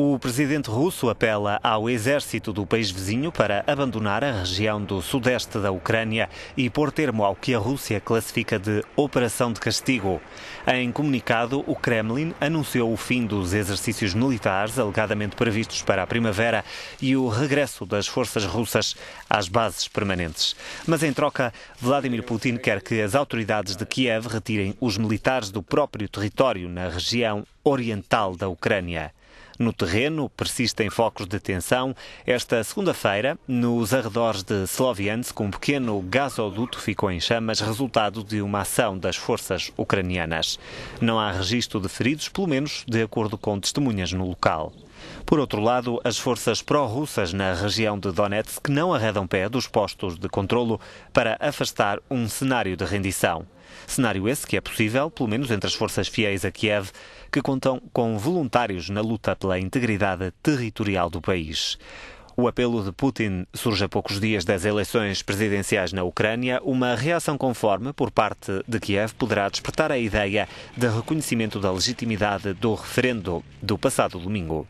O presidente russo apela ao exército do país vizinho para abandonar a região do sudeste da Ucrânia e pôr termo ao que a Rússia classifica de operação de castigo. Em comunicado, o Kremlin anunciou o fim dos exercícios militares alegadamente previstos para a primavera e o regresso das forças russas às bases permanentes. Mas em troca, Vladimir Putin quer que as autoridades de Kiev retirem os militares do próprio território na região oriental da Ucrânia. No terreno persistem focos de tensão. Esta segunda-feira, nos arredores de Sloviansk, um pequeno gasoduto ficou em chamas, resultado de uma ação das forças ucranianas. Não há registro de feridos, pelo menos de acordo com testemunhas no local. Por outro lado, as forças pró-russas na região de Donetsk não arredam pé dos postos de controlo para afastar um cenário de rendição. Cenário esse que é possível, pelo menos entre as forças fiéis a Kiev, que contam com voluntários na luta pela integridade territorial do país. O apelo de Putin surge a poucos dias das eleições presidenciais na Ucrânia. Uma reação conforme por parte de Kiev poderá despertar a ideia de reconhecimento da legitimidade do referendo do passado domingo.